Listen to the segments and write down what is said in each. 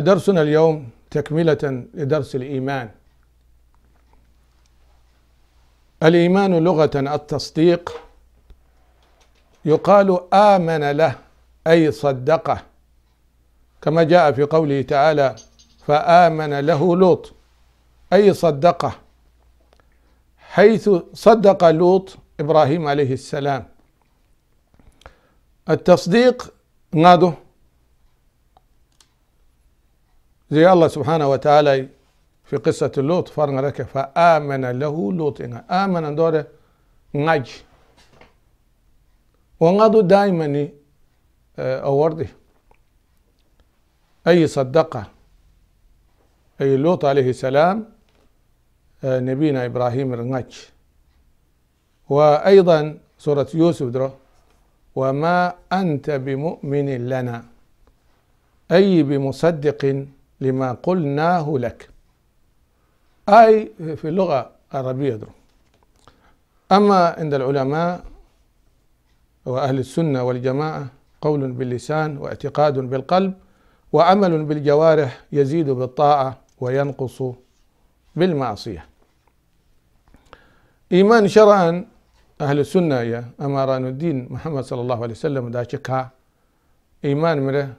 درسنا اليوم تكملة لدرس الإيمان الإيمان لغة التصديق يقال آمن له أي صدقه كما جاء في قوله تعالى فآمن له لوط أي صدقه حيث صدق لوط إبراهيم عليه السلام التصديق ناده زي الله سبحانه وتعالى في قصة لوط فرنا لك فآمن له لوط آمن دوره نج ونغضو دائما آه، أورده أي صدقه أي لوط عليه السلام آه، نبينا إبراهيم الرنج وأيضا سورة يوسف دره وما أنت بمؤمن لنا أي بمصدق لما قلناه لك أي في اللغة العربية دول. أما عند العلماء وأهل السنة والجماعة قول باللسان واعتقاد بالقلب وعمل بالجوارح يزيد بالطاعة وينقص بالمعصية إيمان شرعا أهل السنة يا أماران الدين محمد صلى الله عليه وسلم دا شكها إيمان مره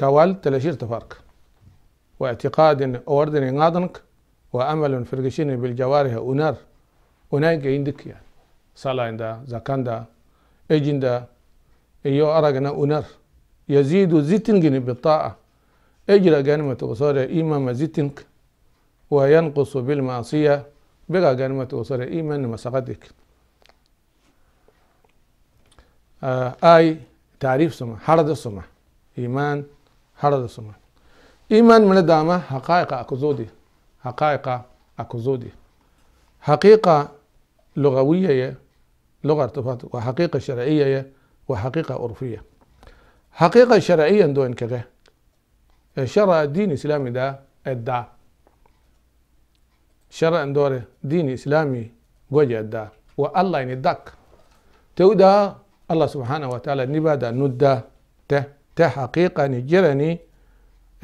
كوال تلاشير تفارك واعتقاد أوردن ينادنك وأمل فرقشين بالجوارح ونار ونايك عندك يعني صلاة عند زكاندا إجندا إيو أرغنا أنار يزيد زيتنجن بالطاعة أجرى جنمة وصار إمام زيتنك وينقص بالمعصية بقى جنمة وصار إيمان مسقدك آه آي تعريف سمع حرد سمع إيمان حرد سمع إيمان من داما حقائق أكوزودي حقائق أكوزودي حقيقة لغوية لغة ارتباط وحقيقة شرعية وحقيقة عرفية حقيقة شرعية دون كذا شرع الدين الإسلامي دا الدا شرع دور دين إسلامي وجه الدا والله يندك تودا الله سبحانه وتعالى نبدا ندا ته ته حقيقة نجرني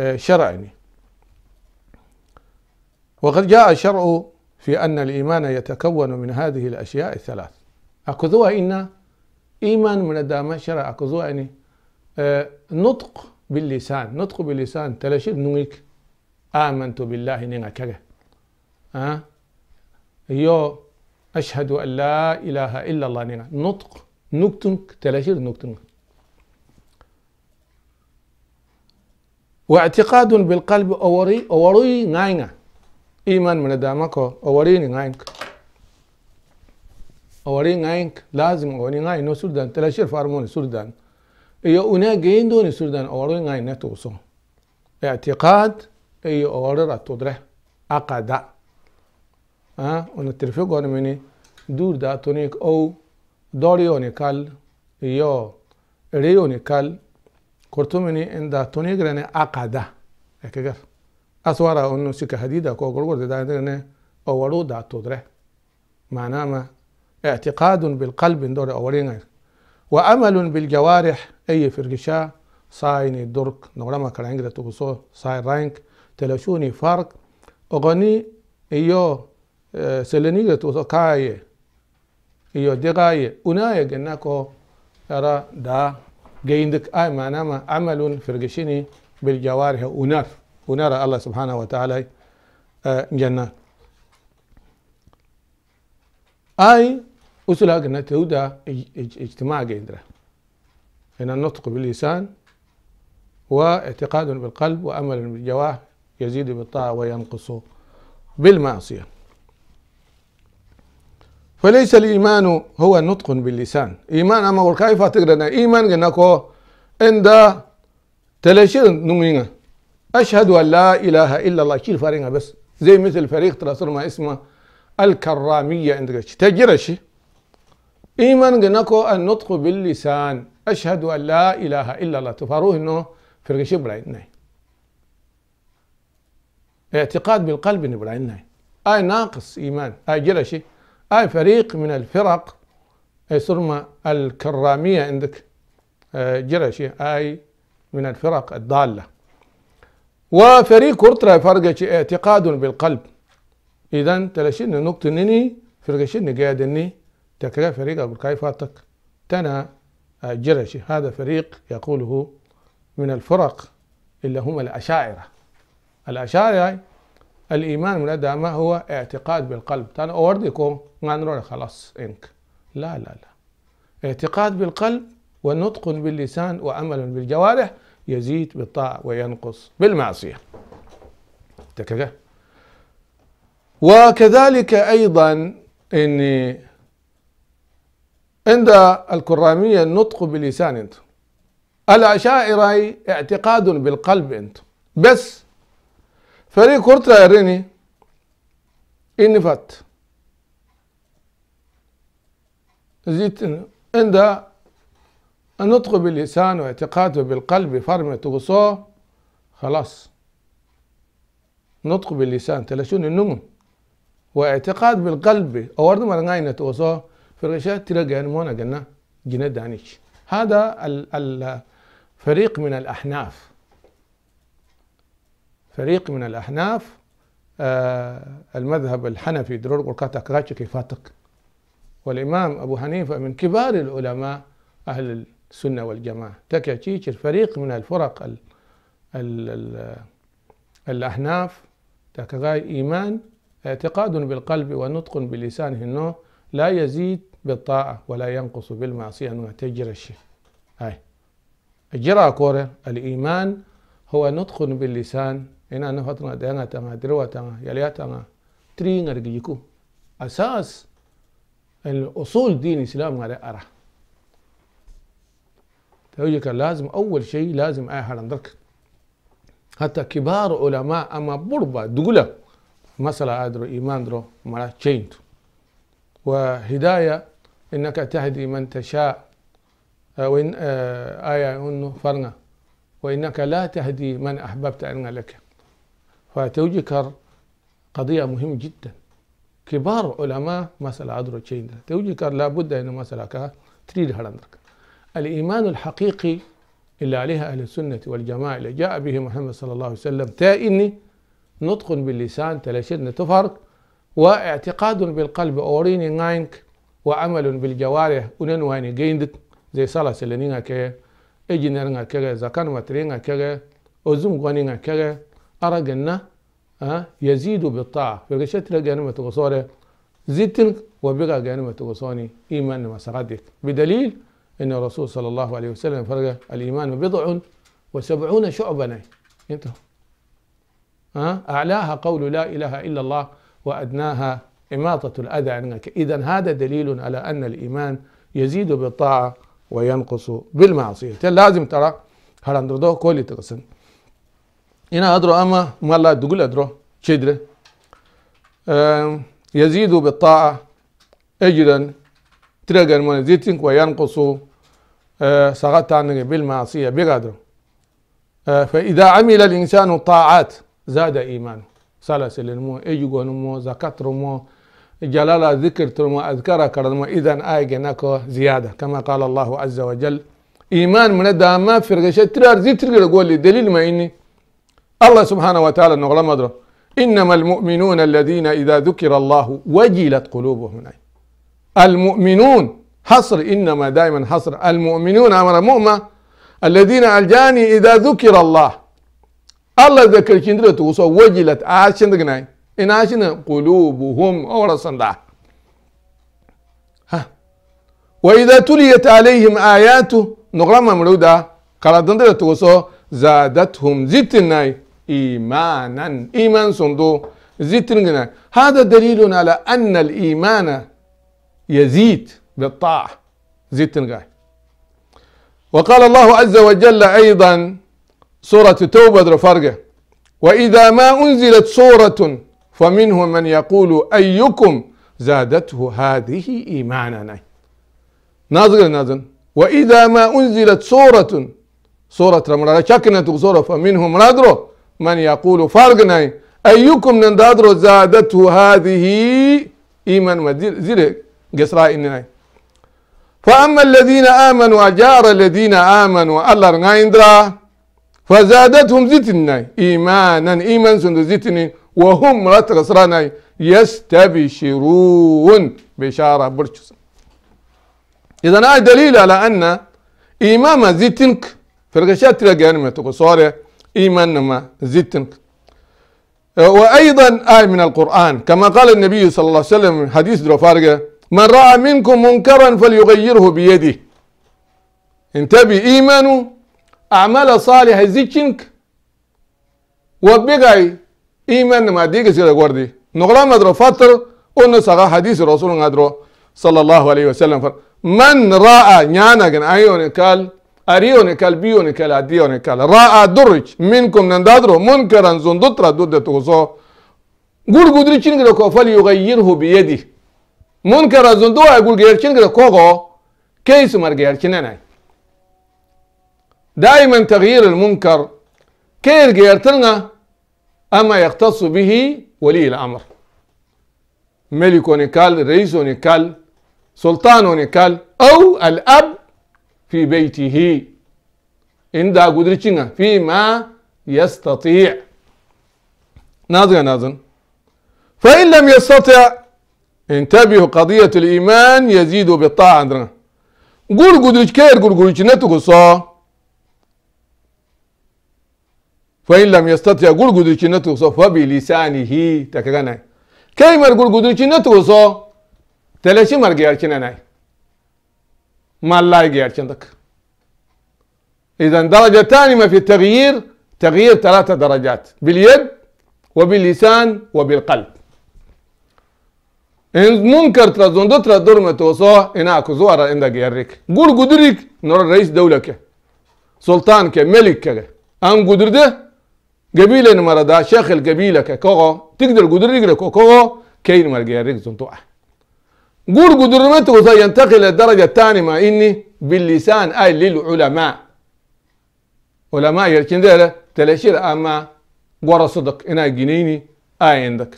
آه، شرعا وقد جاء الشرع في أن الإيمان يتكون من هذه الأشياء الثلاث أخذوها إن إيمان من الدامة شرع أخذوها إن آه، نطق باللسان نطق باللسان تلاشد نويك آمنت بالله نينا ها أه؟ يو أشهد أن لا إله إلا الله نينا نطق نكتنك تلاشد نكتنك واعتقاد بالقلب أوري أوري ناينا إيمان من دامك أوري ناينك أوري ناينك لازم أوري ناين سردان تلاشير فارمون سردان اي اونا جين دون سردان أوري ناين نتوصو اعتقاد اي أوري راتودره أقدا أه ونترفق مني دور داتونيك أو يو ريوني كال إن توني غرنا tonigrene akada أسوارا إنه سك sika hadida ko gorgorde غرنا أولو waru da معناه ما اعتقاد بالقلب إن دور أورينا وأمل بالجوارح أي فرقشة سايني درك نورما كرانجرة تبصو ساي رانك تلاشوني فرق أغني إيو سلني سلنيجة تبصو كاية إيو دغاية أناية جنكو أرى دا جيندك آي آه، ما نام عمل فرقشيني بالجوارح ونار ونار الله سبحانه وتعالى آه، جنة آي أسلا قلنا تودا اجتماع جيندرا هنا النطق باللسان واعتقاد بالقلب وأمل بالجواه يزيد بالطاعة وينقص بالمعصية فليس الإيمان هو نطق باللسان إيمان أما كيف تقرأنا إيمان جنكو عند تلاشير نمينا أشهد أن لا إله إلا الله شيل فارينها بس زي مثل فريق تراثر ما اسمه الكرامية عندك تجرش إيمان جنكو النطق باللسان أشهد أن لا إله إلا الله تفاروه إنه فرق شبرا اعتقاد بالقلب نبرا آي ناقص إيمان آي جرشي اي فريق من الفرق سرما الكرامية عندك آه، جرشي اي من الفرق الضالة وفريق كورترا فرقة اعتقاد بالقلب إذا تلاشين نقطة نني قاعد اني تكره فريق ابو كيفاتك تنا آه، جرشي هذا فريق يقوله من الفرق اللي هم الأشاعرة الأشاعرة الايمان من ما هو اعتقاد بالقلب تعالوا اورديكم غنرون خلاص انك لا لا لا اعتقاد بالقلب ونطق باللسان وعمل بالجوارح يزيد بالطاعة وينقص بالمعصية وكذلك أيضا أن عند الكرامية النطق باللسان أنت الأشاعرة اعتقاد بالقلب أنت بس فريق كرة يا ريني إني إيه فات زيت عند النطق باللسان واعتقاده بالقلب فرمة غصو خلاص نطق باللسان تلاشون النمو واعتقاد بالقلب أو أورد مرغاينة غصو في يعني الغشاء ترقى المونا قلنا جناد دانيش هذا الفريق من الأحناف فريق من الأحناف آه، المذهب الحنفي درور قرقات أكراتش فاتك والإمام أبو حنيفة من كبار العلماء أهل السنة والجماعة تكاتيش فريق من الفرق الـ الـ الـ الأحناف تكغاي إيمان اعتقاد بالقلب ونطق بلسانه أنه لا يزيد بالطاعة ولا ينقص بالمعصية أنه تجر الشيء هاي الجرى كورة الإيمان هو نطق باللسان ina na fatna dayanga tanga dirwa tanga yalya tanga tri ngargi yiku asas الاصول دين الاسلام على ارى توجك لازم اول شيء لازم اي هرندرك حتى كبار علماء اما بربا دقلا مثلا ادرو ايمان درو مرا تشينت وهدايه انك تهدي من تشاء وان آية انه فرنا وانك لا تهدي من احببت ان لك فتوجكر قضية مهمة جدا كبار علماء مسألة أدرو تشين توجكر لابد أن مسألة تريد هلندرك الإيمان الحقيقي اللي عليها أهل السنة والجماعة اللي جاء به محمد صلى الله عليه وسلم تائني نطق باللسان تلاشدن تفرق واعتقاد بالقلب أوريني ناينك وعمل بالجوارح وننواني جيندت زي صلاة سلنينا كي كذا كي زكان مترينا كي أزوم غنينا كي أرى جنة آه، يزيد بالطاعة فرشت لجاني ما تقصوني زيتن وبقى جاني ما إيمان ما سردك بدليل أن الرسول صلى الله عليه وسلم فرق الإيمان بضع وسبعون شعبة انتهوا آه، أعلاها قول لا إله إلا الله وأدناها إماطة الأذى عنك إذا هذا دليل على أن الإيمان يزيد بالطاعة وينقص بالمعصية لازم ترى هل كل تقسم هنا أدرى أما مالا دقول أدرى شدرة يزيد بالطاعة أجرا ترجع من زيتك وينقص آه، سقط عنك بالمعصية بقدر آه، فإذا عمل الإنسان طاعات زاد إيمانه سلس للمو إيجو نمو زكاة رمو جلالة ذكر ترمو أذكار كرمو إذن آيجنك زيادة كما قال الله عز وجل إيمان من دام ما فرقشة ترى زيت ترقل قولي دليل ما إني الله سبحانه وتعالى مدرو إنما المؤمنون الذين إذا ذكر الله وجلت قلوبهم المؤمنون حصر إنما دائما حصر المؤمنون أمر مؤمن الذين الجاني إذا ذكر الله الله ذكر كندرة وجلت آشن دقناي إن آشن قلوبهم صندع ها وإذا تليت عليهم آياته نغرم مرودا قال دندرة وصو زادتهم الناي إيمانا إيمان صندو زيد تنقنا هذا دليل على أن الإيمان يزيد بالطاعة زيد تنقاه وقال الله عز وجل أيضا سورة توبة فرقة وإذا ما أنزلت سورة فمنهم من يقول أيكم زادته هذه إيمانا ناظر ناظر وإذا ما أنزلت سورة سورة رمضان شكنا سورة فمنهم رادرو من يقول فرقنا أيكم ایوکم زادته هذه إيمان وزير قسراء إننا فأما الذين آمنوا أجار الذين آمنوا الله رنعندرا فزادتهم زتنا إيمانا إيمان سند زتني وهم رات قسرانا يستبشرون بشارة برشس إذا أي دليل على أن إمام زتنك فرقشات تلقى أنمتك صورة إيمان ما زيد أه، وأيضا آية من القرآن كما قال النبي صلى الله عليه وسلم حديث درفارقة من رأى منكم منكرا فليغيره بيده انتبه إيمانه أعمال صالحة زيتشنك وبقى إيمان ما ديك سيدة قردي نغلا ما درو أنه سغا حديث رسول الله صلى الله عليه وسلم من رأى نيانا أيون قال أريوني أريونيكال بيونيكال أديونيكال راء درج منكم نندادرو منكرا زندطرا دودة تغزو قول قدري چنگره كو فليغيره بيدي منكرا زندوه قول غير چنگره كوغو كيس مر غير چنناي دائما تغيير المنكر كير غير تلنا أما يختص به ولي الأمر ملكوني كال كال سلطانوني كال أو الأب في بيته عند قدرتنا فيما يستطيع ناظر ناظر فإن لم يستطع انتبهوا قضية الإيمان يزيد بالطاعة عندنا قول قدرت كير قول قدرت نتو فإن لم يستطع قول قدرت نتو فبلسانه تكغنى كيف قول قدرت نتو تلاشي مرقيار ناي ما يعني عندك اذا درجه ثانيه ما في التغيير تغيير ثلاثه درجات باليد وباللسان وبالقلب إن منكر ترزندو تردور متوصو هناك زوار عندك جيرك قول قدرك نور رئيس دولة سلطانك سلطان كه ملك أم قدر ده قبيلة مرضى شيخ القبيلة كه كوغو تقدر قدرك كوغو كين مرجع جيرك زنتوه قول قدرمته سينتقل للدرجة الثانية ما إني باللسان أي للعلماء علماء يركن ذلك تلاشير أما ورا صدق إنا جنيني أي عندك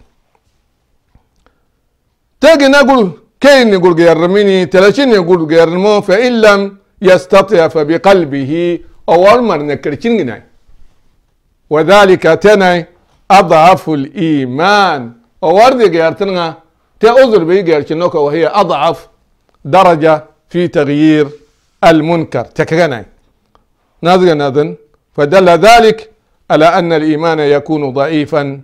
تاجي نقول كين يقول جرمني تلاشين يقول جيرمو فإن لم يستطيع فبقلبه أول ما نكرتين جناي وذلك تاني أضعف الإيمان أورد جرتنا تعذر بيجي يركنوك وهي أضعف درجة في تغيير المنكر تكرنا ناظر نظن فدل ذلك على أن الإيمان يكون ضعيفا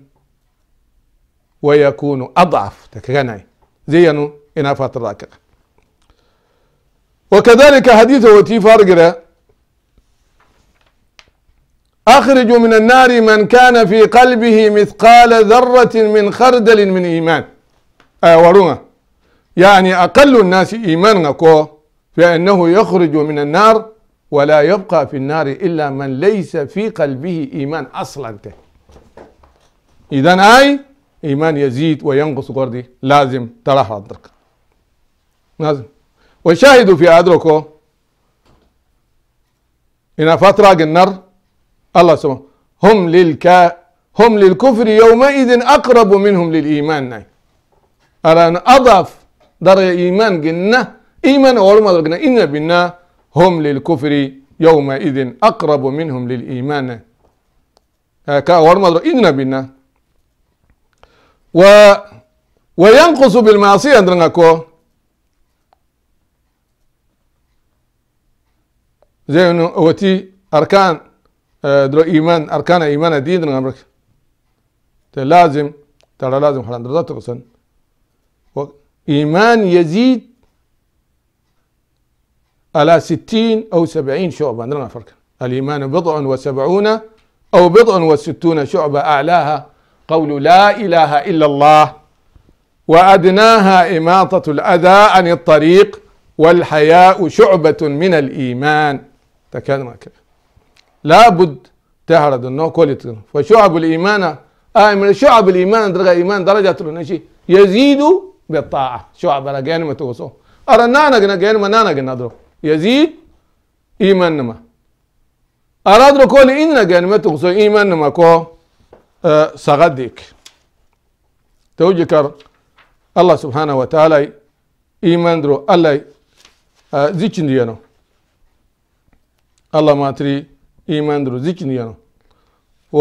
ويكون أضعف تكرنا زينو إنا فترة وكذلك حديث وتي فارقرة أخرج من النار من كان في قلبه مثقال ذرة من خردل من إيمان آه، ورونا يعني أقل الناس إيمانا كو فإنه يخرج من النار ولا يبقى في النار إلا من ليس في قلبه إيمان أصلا إذا أي إيمان يزيد وينقص قردي لازم تراه حضرتك لازم والشاهد في أدركه إن فترة النار الله سبحانه هم للك هم للكفر يومئذ أقرب منهم للإيمان ناي أران أضعف در إيمان جنة إيمان أولما درجة إن بنا هم للكفر يومئذ أقرب منهم للإيمان آه، كأولما درجة إن بنا و وينقص بالمعصية درنكو أنه أوتي أركان آه، درو إيمان أركان إيمان الدين درنك لازم ترى لازم حلان درزاتك سن إيمان يزيد على ستين أو سبعين شعبة نرى فرق الإيمان بضع وسبعون أو بضع وستون شعبة أعلاها قول لا إله إلا الله وأدناها إماطة الأذى عن الطريق والحياء شعبة من الإيمان تكلم لا لابد تهرد النوع كوليتن فشعب الإيمان آه من شعب الإيمان درجة إيمان درجة يزيد بالطاعة شو عبارة جين متوسو أرنانا جنا جين نانا جنا درو يزيد إيمان نما أرادرو كل إننا جين متوسو إيمان ما كو أه سغديك توجكر الله سبحانه وتعالى إيمان درو الله أه زيتشن ديانو الله ما تري إيمان درو زيتشن ديانو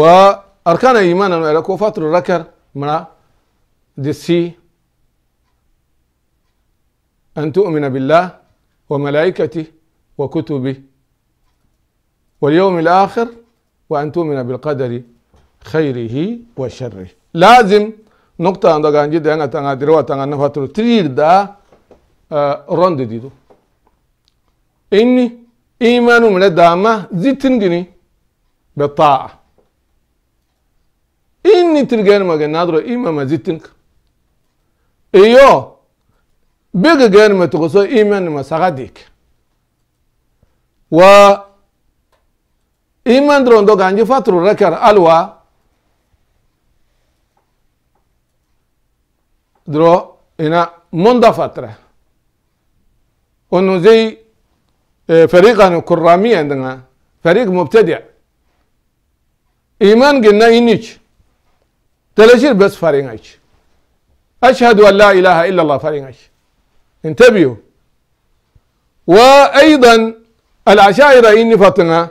وأركان إيمان أنا كو فاتر ركر منا دسي أن تؤمن بالله وملائكته وكتبه واليوم الآخر وأن تؤمن بالقدر خيره وشره لازم نقطة عند عن جد أنا تنا دروا تنا نفترو ترير دا آه، رند ديدو إني إيمان من الدامة زيتنجني بالطاعة إني ترجعنا ما جنادرو إيمان ما زيتنك إيوه بيجان ما تغسو إيمان ما سغديك و إيمان درون دو عنجي فاترو ركر ألوا درو إنا مندا فترة أنه زي آه، فريقا كرامية عندنا فريق مبتدع إيمان قلنا إنيش تلاشير بس فارينج أشهد أن لا إله إلا الله فارينج انتبهوا وأيضا العشائر إني فاطمة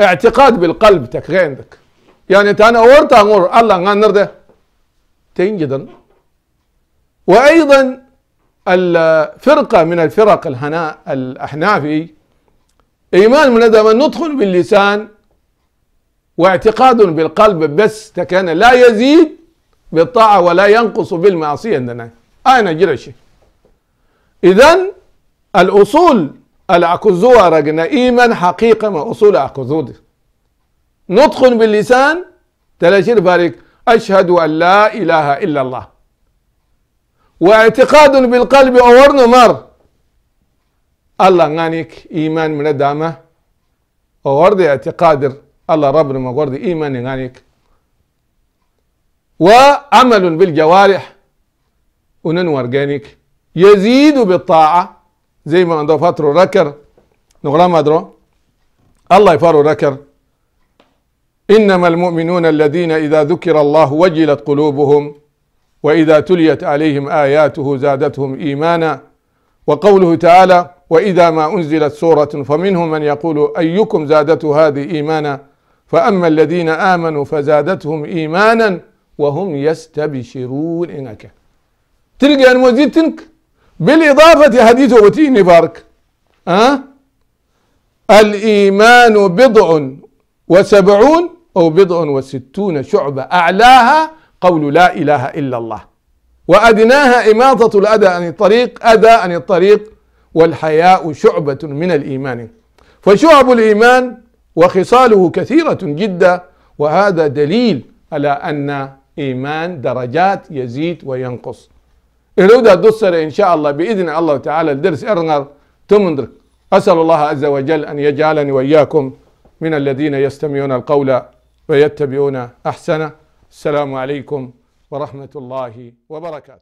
اعتقاد بالقلب تك عندك يعني تانا ورتا غور الله غنر ده تنجد وأيضا الفرقة من الفرق الهناء الأحنافي إيمان من هذا ندخل باللسان واعتقاد بالقلب بس تكان لا يزيد بالطاعة ولا ينقص بالمعصية عندنا أنا جرشي إذا الأصول العكوزوة رجنا إيمان حقيقة من أصول عكوزودي نطق باللسان تلاشير بارك أشهد أن لا إله إلا الله واعتقاد بالقلب أورن مر الله غانيك إيمان من الدامة أورد اعتقاد الله ربنا ما ورد إيمان غانيك وعمل بالجوارح وننور ورقانيك يزيد بالطاعة زي ما عنده فترة ركر نغرام أدرو الله يفارو ركر إنما المؤمنون الذين إذا ذكر الله وجلت قلوبهم وإذا تليت عليهم آياته زادتهم إيمانا وقوله تعالى وإذا ما أنزلت سورة فمنهم من يقول أيكم زادت هذه إيمانا فأما الذين آمنوا فزادتهم إيمانا وهم يستبشرون إنك تلقى المزيد تنك بالإضافة حديث وتين بارك أه؟ الإيمان بضع وسبعون أو بضع وستون شعبة أعلاها قول لا إله إلا الله وأدناها إماطة الأذى عن الطريق أذى عن الطريق والحياء شعبة من الإيمان فشعب الإيمان وخصاله كثيرة جدا وهذا دليل على أن إيمان درجات يزيد وينقص دا دوسر إن شاء الله بإذن الله تعالى الدرس إرنر تمندر أسأل الله عز وجل أن يجعلني وإياكم من الذين يستمعون القول ويتبعون أحسنه السلام عليكم ورحمة الله وبركاته